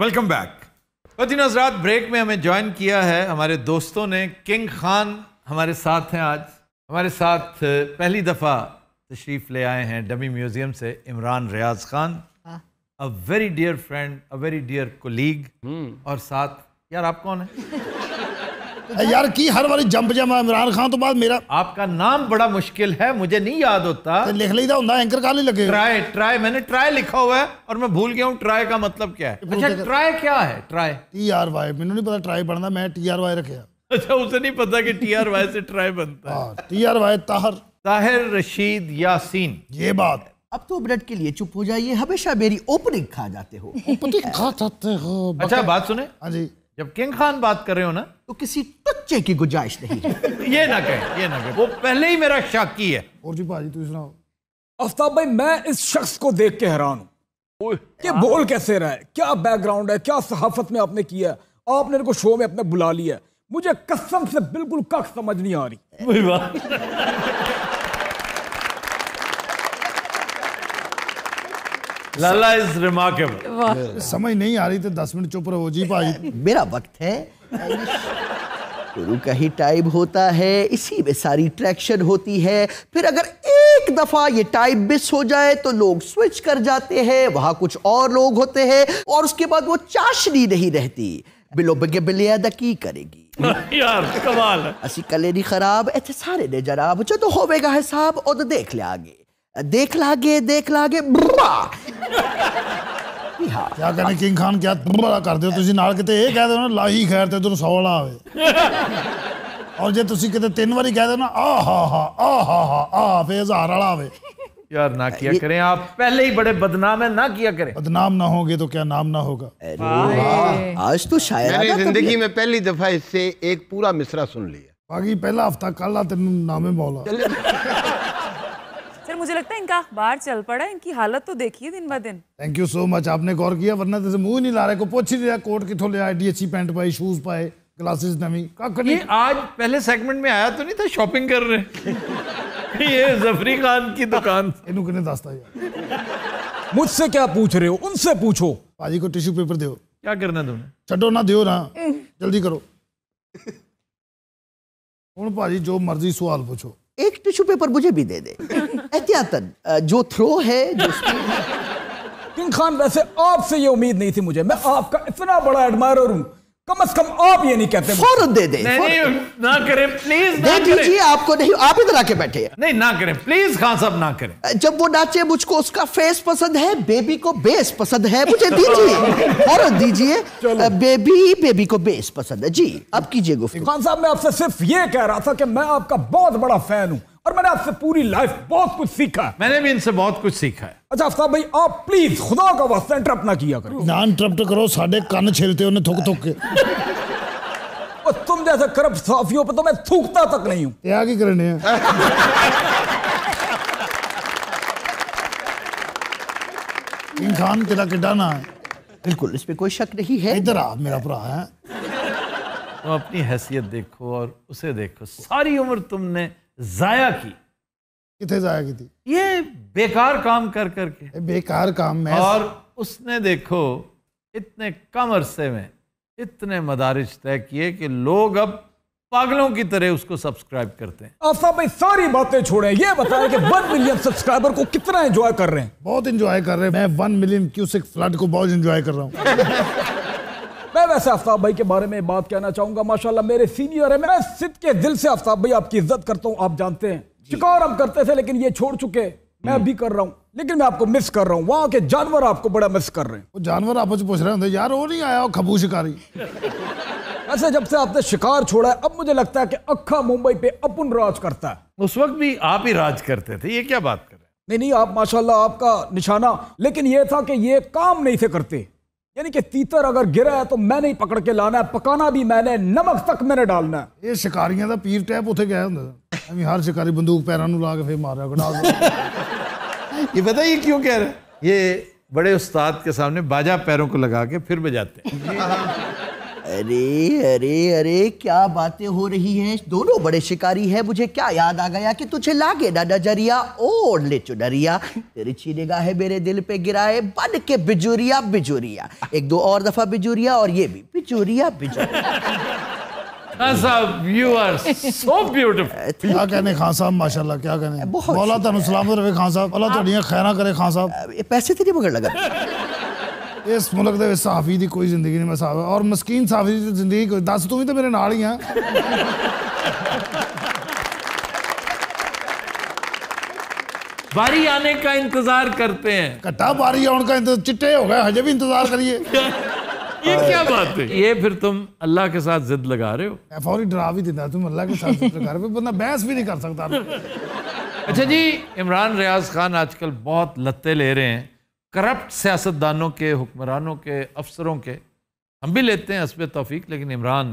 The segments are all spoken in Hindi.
वेलकम बैक वतीन हजरात ब्रेक में हमें ज्वाइन किया है हमारे दोस्तों ने किंग खान हमारे साथ हैं आज हमारे साथ पहली दफ़ा तशरीफ़ ले आए हैं डमी म्यूज़ियम से Imran Riaz Khan a very dear friend a very dear colleague और साथ यार आप कौन है यार की हर बारी जंप जमा इमरान खान तो बाद मेरा आपका नाम बड़ा मुश्किल है मुझे नहीं याद होता तो लिख लेता हूं एंकर काले लगे ट्राई ट्राई मैंने ट्राई लिखा हुआ है और मैं भूल गया हूँ ट्राई का मतलब क्या है अच्छा ट्राई क्या है ट्राई टी आर वाई मैंने नहीं पता ट्राई पढ़ना मैं टी आर वाई रखे अच्छा उसे नहीं पता कि टी आर वाई से ट्राई बनता है T R Y Tahir Tahir Rashid Yasin ये बात अब तो ब्रेड के लिए चुप हो जाइए हमेशा मेरी ओपनिंग खा जाते हो ओपनिंग खा जाते हो अच्छा बात सुने हाँ जी जब किंग खान बात कर रहे हो ना तो किसी टच्चे की गुंजाइश नहीं है ये ना कहे ये ना कहे वो पहले ही मेरा शाकी है और जी भाजी तू सुना आफ्ताब भाई मैं इस शख्स को देख के हैरान हूँ कि बोल कैसे रहा है क्या बैकग्राउंड है क्या सहाफत में आपने किया है आपने इनको शो में अपने बुला लिया मुझे कसम से बिल्कुल कख समझ नहीं आ रही लाला इज रिमार्केबल समझ नहीं आ रही थी तो दस मिनट चुप रहो जी भाई मेरा वक्त है गुरु का ही टाइप होता है इसी में सारी ट्रैक्शन होती है फिर अगर एक दफ़ा ये टाइप मिस हो जाए तो लोग स्विच कर जाते हैं वहां कुछ और लोग होते हैं और उसके बाद वो चाशनी नहीं रहती बिलो बगे बिलिया की करेगी यार कमाल असी कले नहीं खराब ऐसे सारे ने जनाब जो तो होवेगा हिसाब और तो देख लागे देख लागे देख लागे ਹਾਂ ਕਿਆ ਕਹਿੰਦੇ ਕਿੰਗ ਖਾਨ ਕਿਆ ਬੜਾ ਕਰਦੇ ਹੋ ਤੁਸੀਂ ਨਾਲ ਕਿਤੇ ਇਹ ਕਹਿ ਦਿਓ ਨਾ ਲਾਹੀ ਖੈਰ ਤੇ ਤੁਹਾਨੂੰ ਸੌ ਨਾ ਆਵੇ ਔਰ ਜੇ ਤੁਸੀਂ ਕਿਤੇ ਤਿੰਨ ਵਾਰੀ ਕਹਿ ਦਿਓ ਨਾ ਆ ਹਾ ਹਾ ਆ ਹਾ यार ना किया करें आप पहले ही बड़े बदनाम है ना किया करें बदनाम ना होंगे तो क्या नाम ना होगा आज तो शायद मैंने जिंदगी में पहली दफा इससे एक पूरा मिसरा सुन लिया बाकी पहला हफ्ता कल तेन नामे मौला मुझे लगता है इनका बाहर चल पड़ा इनकी हालत तो देखिए दिन ब दिन थैंक यू सो मच आपने गौर किया वरना तो मुंह नहीं ला रहे को पूछ ही दिया कोट कितों ले आए डी अच्छी e पैंट पाई शूज पाए ग्लासेस नमी का ये आज पहले सेगमेंट में आया तो नहीं था शॉपिंग कर रहे ये जफरी खान की दुकान इनू किने दास्ता यार मुझसे क्या पूछ रहे हो उनसे पूछो पाजी को टिश्यू पेपर दो क्या करना तुमने छो ना दियो ना हम्म। जल्दी करो हूँ पाजी जो मर्जी सवाल पूछो एक टिश्यू पेपर मुझे भी दे दे एहतियातन जो थ्रो है जो किंग खान वैसे आपसे ये उम्मीद नहीं थी मुझे मैं आपका इतना बड़ा एडमायर हूं कम से कम आप ये नहीं कहते फौरन दे दे नहीं, नहीं ना करें प्लीज दे दीजिए आपको नहीं आप इधर आके बैठे नहीं ना करें प्लीज खान साहब ना करें जब वो नाचे मुझको उसका फेस पसंद है बेबी को बेस पसंद है मुझे दीजिए फौरन दीजिए बेबी बेबी को बेस पसंद है जी अब कीजिए गुफ्तगू खान साहब मैं आपसे सिर्फ ये कह रहा था कि मैं आपका बहुत बड़ा फैन हूँ और मैंने आपसे पूरी लाइफ बहुत कुछ सीखा है मैंने भी इनसे बहुत कुछ सीखा है अच्छा आफ्ताब भाई आप प्लीज खुदा का वास्ता इंटरप्ट ना किया करो ना इंटरप्ट करो साढ़े कान छेलते उन्हें थुक थुक के और तुम जैसे करप्ट साफियों पर तो मैं थूकता तक नहीं हूं क्या की करने हैं इंसान तेरा किड्डा ना है बिल्कुल इस पे कोई शक नहीं है इधर आ मेरा भरा है तो अपनी हैसियत देखो और उसे देखो सारी उम्र तुमने जाया की कितने जाया की थी ये बेकार काम कर करके बेकार काम में और उसने देखो इतने कम अरसे में इतने मदारिज तय किए कि लोग अब पागलों की तरह उसको सब्सक्राइब करते हैं आस्था भाई सारी बातें छोड़े ये बताएं कि वन मिलियन सब्सक्राइबर को कितना एंजॉय कर रहे हैं बहुत एंजॉय कर रहे हैं मैं वन मिलियन क्यूसिक फ्लड को बहुत एंजॉय कर रहा हूँ मैं वैसे आफ्ताब भाई के बारे में बात कहना चाहूंगा माशाल्लाह मेरे सीनियर है मैं सिद्ध के दिल से आफ्ताब भाई आपकी इज्जत करता हूँ आप जानते हैं शिकार हम करते थे लेकिन ये छोड़ चुके मैं हम्म। अभी कर रहा हूँ लेकिन मैं आपको मिस कर रहा हूँ वहाँ के जानवर आपको बड़ा मिस कर रहे हैं वो जानवर आपस पूछ रहे होंगे यार वो नहीं आया खबू शिकारी ऐसे जब से आपने शिकार छोड़ा है अब मुझे लगता है कि अखा मुंबई पे अपन राज करता है उस वक्त भी आप ही राज करते थे ये क्या बात कर रहे हैं नहीं नहीं आप माशाल्लाह आपका निशाना लेकिन ये था कि ये काम नहीं थे करते यानी कि तीतर अगर गिरा है तो मैंने ही पकड़ के लाना है पकाना भी मैंने नमक तक मैंने डालना है ये शिकारियां का पीर टैप ਉੱਥੇ गया ਹੁੰਦਾ ਐਵੇਂ ਹਰ ਸ਼ਿਕਾਰੀ ਬੰਦੂਕ ला के फिर मारा ਫੇਰ ये पता ये क्यों कह रहे हैं ये बड़े उस्ताद के सामने बाजा पैरों को लगा के फिर बजाते हैं अरे अरे अरे क्या बातें हो रही हैं दोनों बड़े शिकारी हैं मुझे क्या याद आ गया कि तुझे लागे ना नजरिया ओढ़ ले चुनरिया तेरी छीने है मेरे दिल पे गिराए बन के बिजुरिया बिजुरिया एक दो और दफा बिजुरिया और ये भी बिजुरिया बिजुरिया साहब यू आर सो ब्यूटीफुल क्या कहने खान साहब माशाल्लाह क्या कहने मौला तनु तो खान साहब अल्लाह तुहाडियां तो खैरा करे खान साहब पैसे तेरी तो मगर लगा इस मुल्क ਦੇ ਵਿੱਚ ਸਾਫੀ ਦੀ ਕੋਈ ਜ਼ਿੰਦਗੀ ਨਹੀਂ ਮੈਂ ਸਾਫ ਔਰ ਮਸਕੀਨ ਸਾਫੀ ਦੀ ਜ਼ਿੰਦਗੀ ਕੋਈ ਦੱਸ ਤੂੰ ਵੀ ਤਾਂ ਮੇਰੇ ਨਾਲ ਹੀ बारी आने का इंतजार करते हैं कट्टा बारी आने का इंतजार चिट्टे हो गए हजे भी इंतजार करिए ये क्या बात है ये फिर तुम अल्लाह के साथ जिद लगा रहे हो फौरी डरा भी देता तुम अल्लाह के साथ जिद लगा रहे हो बंदा बहस भी नहीं कर सकता अच्छा जी इमरान रियाज खान आजकल बहुत लत्ते ले रहे हैं करप्ट सियासतदानों के हुक्मरानों के अफसरों के हम भी लेते हैं हसब तोफ़ीक लेकिन इमरान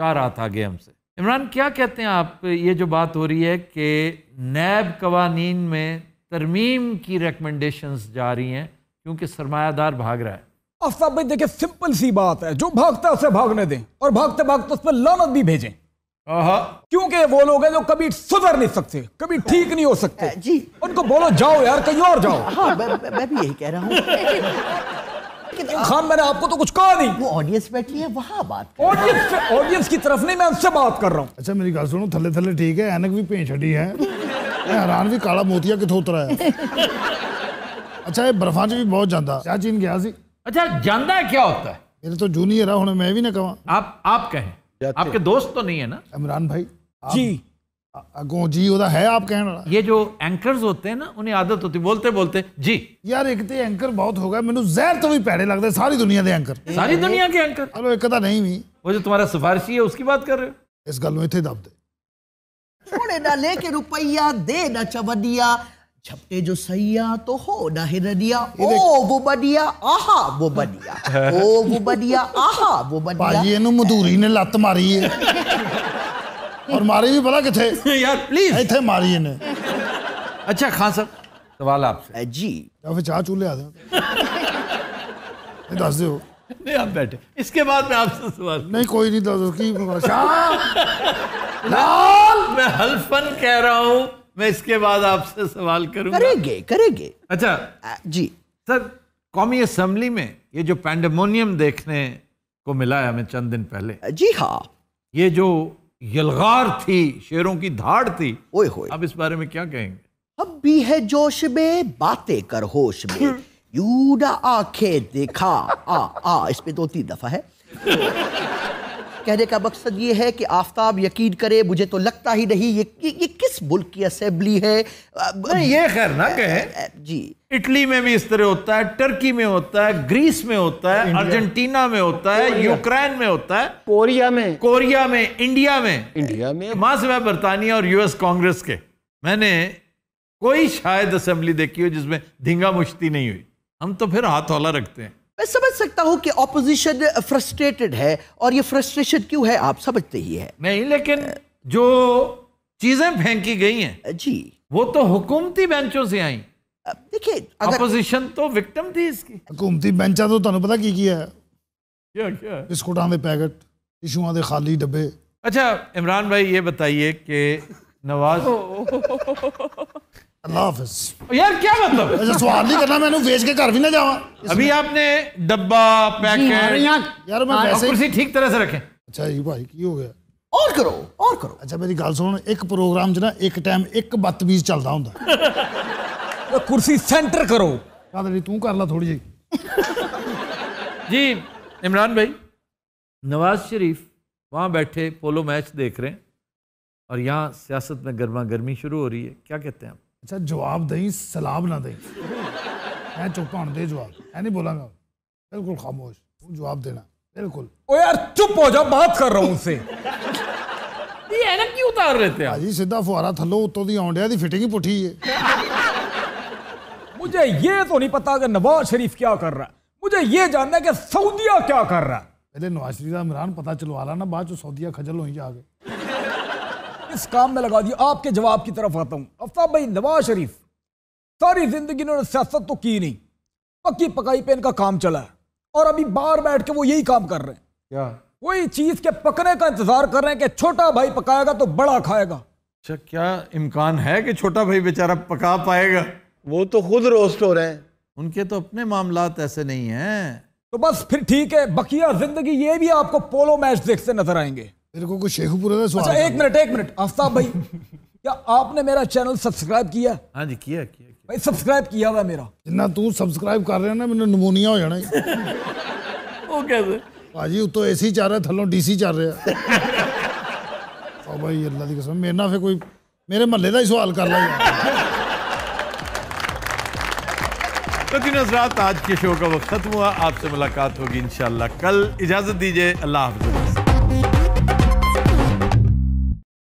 चाह रहा था आगे हमसे इमरान क्या कहते हैं आप ये जो बात हो रही है कि नैब कवानी में तरमीम की रिकमेंडेशंस जा रही हैं क्योंकि सरमायादार भाग रहा है अफसा भाई देखिए सिंपल सी बात है जो भागता है उसे भागने दें और भागते भागते उस पर लानत भी भेजें क्योंकि वो लोग हैं जो कभी सुधर नहीं सकते कभी ठीक नहीं हो सकते जी उनको बोलो जाओ यार कहीं और जाओ हाँ मैं भी यही कह रहा हूँ खान मैंने आपको तो कुछ कहा नहीं वो ऑडियंस बैठी है वहां बात ऑडियंस ऑडियंस की तरफ नहीं मैं उनसे बात कर रहा हूँ अच्छा मेरी गल सुनो थले थले ठीक है एनक भी पेंच हटी है हैरान भी काला मोतिया कितों उतरा है अच्छा ये बर्फा च भी बहुत ज्यादा क्या चीन गया सी अच्छा है क्या होता है मेरे तो जूनियर है हूं मैं भी ना कहा आप आप कहें आपके दोस्त तो नहीं है ना इमरान भाई जी जी उदा है आप कहने ये जो एंकर्स होते हैं ना उन्हें आदत होती बोलते बोलते जी यार एक तो एंकर बहुत होगा मेनू जहर तो भी पैड़े लगते सारी दुनिया के एंकर सारी दुनिया के एंकर अलो एक तो नहीं भी वो जो तुम्हारा सिफारिशी है उसकी बात कर रहे हो इस गल इतने दब दे ना लेके रुपया दे ना चवनिया छपे जो सैया तो हो डाहिर दिया ओ वो बढ़िया आहा वो बढ़िया ओ वो बढ़िया आहा वो बढ़िया भाजी ਇਹਨੂੰ ਮਧੂਰੀ ਨੇ ਲੱਤ मारी ਏ ਔਰ ਮਾਰੀ ਵੀ ਭਲਾ ਕਿੱਥੇ यार प्लीज इथे मारी ਇਹਨੇ अच्छा खान साहब सवाल आपसे जी ਜਾਂ फिर चाह चूल्हे ਲਿਆ ਦੇ ਇਹ ਦੱਸ ਦਿਓ नहीं आप बैठे इसके बाद मैं आपसे सवाल नहीं कोई नहीं ਦੱਸ ਕੀ ਫਰਕ- ਸ਼ਾਹ लाल मैं हल्फन कह रहा हूं मैं इसके बाद आपसे सवाल करूंगा करेंगे करेंगे अच्छा जी सर कौमी असम्बली में ये जो पैंडमोनियम देखने को मिला है हमें चंद दिन पहले जी हाँ ये जो यलगार थी शेरों की धाड़ थी ओए होए अब इस बारे में क्या कहेंगे अब भी है जोश में बातें कर होश में हम्म। यूडा आंखें देखा आ आ इस पे दो तीन दफा है कहने का मकसद ये है कि आफ्ताब यकीन करे मुझे तो लगता ही नहीं ये ये ये किस मुल्क की असेंबली है नहीं ये खैर ना कहे जी इटली में भी इस तरह होता है टर्की में होता है ग्रीस में होता है अर्जेंटीना में होता है यूक्रेन में होता है कोरिया में कोरिया में इंडिया में इंडिया में मां से बरतानिया और यूएस कांग्रेस के मैंने कोई शायद असेंबली देखी हो जिसमें धींगा मुश्ती नहीं हुई हम तो फिर हाथ हौला रखते हैं मैं समझ सकता हूं कि ऑपोजिशन फ्रस्ट्रेटेड है और ये फ्रस्ट्रेशन क्यों है आप समझते ही है नहीं लेकिन जो चीजें फेंकी गई हैं जी वो तो हुकूमती बेंचों से आई देखिए अपोजिशन तो विक्टिम थी इसकी हुकूमती बेंचा तो तुम्हें पता की किया है क्या क्या बिस्कुटा के पैकेट टिशुआ के खाली डब्बे अच्छा इमरान भाई ये बताइए कि नवाज यार क्या मतलब तो सवाल नहीं करना मैं तो वेच के घर भी ना जावा अभी आपने डब्बा पैकेट हाँ, ठीक तरह से अच्छा भाई की हो गया और करो और करो अच्छा मेरी गल सुन एक प्रोग्राम च ना एक टाइम एक चलता तो कुर्सी सेंटर करो तू कर ला थोड़ी जी जी इमरान भाई नवाज शरीफ वहां बैठे पोलो मैच देख रहे हैं और यहाँ सियासत में गर्मा गर्मी शुरू हो रही है क्या कहते हैं आप अच्छा जवाब दई सलाब ना दई मैं चुप हूं दे जवाब मैं नहीं बोलांगा बिल्कुल खामोश जवाब देना बिल्कुल ओ यार चुप हो जाओ बात कर रहा हूं उससे ये ना क्यों उतार लेते हैं सीधा फुहारा थलो उतो दी औंडिया दी फिटिंग ही पुठी है मुझे ये तो नहीं पता कि नवाज शरीफ क्या कर रहा है मुझे ये जानना है कि सऊदिया क्या कर रहा है पहले नवाज शरीफ का इमरान पता चलवा ला ना बाद सऊदिया खजल हुई आगे इस काम में लगा दिया आपके जवाब की तरफ आता हूँ अफ्ताब भाई नवाज शरीफ सारी जिंदगी इन्होंने सियासत तो की नहीं पक्की पकाई पे इनका काम चला है और अभी बाहर बैठ के वो यही काम कर रहे हैं क्या कोई चीज के पकने का इंतजार कर रहे हैं कि छोटा भाई पकाएगा तो बड़ा खाएगा अच्छा क्या इम्कान है कि छोटा भाई बेचारा पका पाएगा वो तो खुद रोस्ट हो रहे हैं उनके तो अपने मामला ऐसे नहीं है तो बस फिर ठीक है बकिया जिंदगी ये भी आपको पोलो मैच देखते नजर आएंगे मेरे को कुछ शेखुपुरा का अच्छा एक मिनट एक मिनट आफ्ताब भाई क्या आपने मेरा चैनल सब्सक्राइब किया हाँ जी किया किया, किया। भाई सब्सक्राइब किया हुआ मेरा जिन्ना तू सब्सक्राइब कर रहा ना मैंने नमोनिया हो जाना वो कैसे भाजी उतो सी चल रहा थलों सी चल रहा ओ भाई अल्लाह की कसम मेरे ना फिर कोई मेरे महल्ले का ही सवाल कर ला तो जी नजरात आज के शो का वक्त खत्म हुआ आपसे मुलाकात होगी इन कल इजाज़त दीजिए अल्लाह हाफिज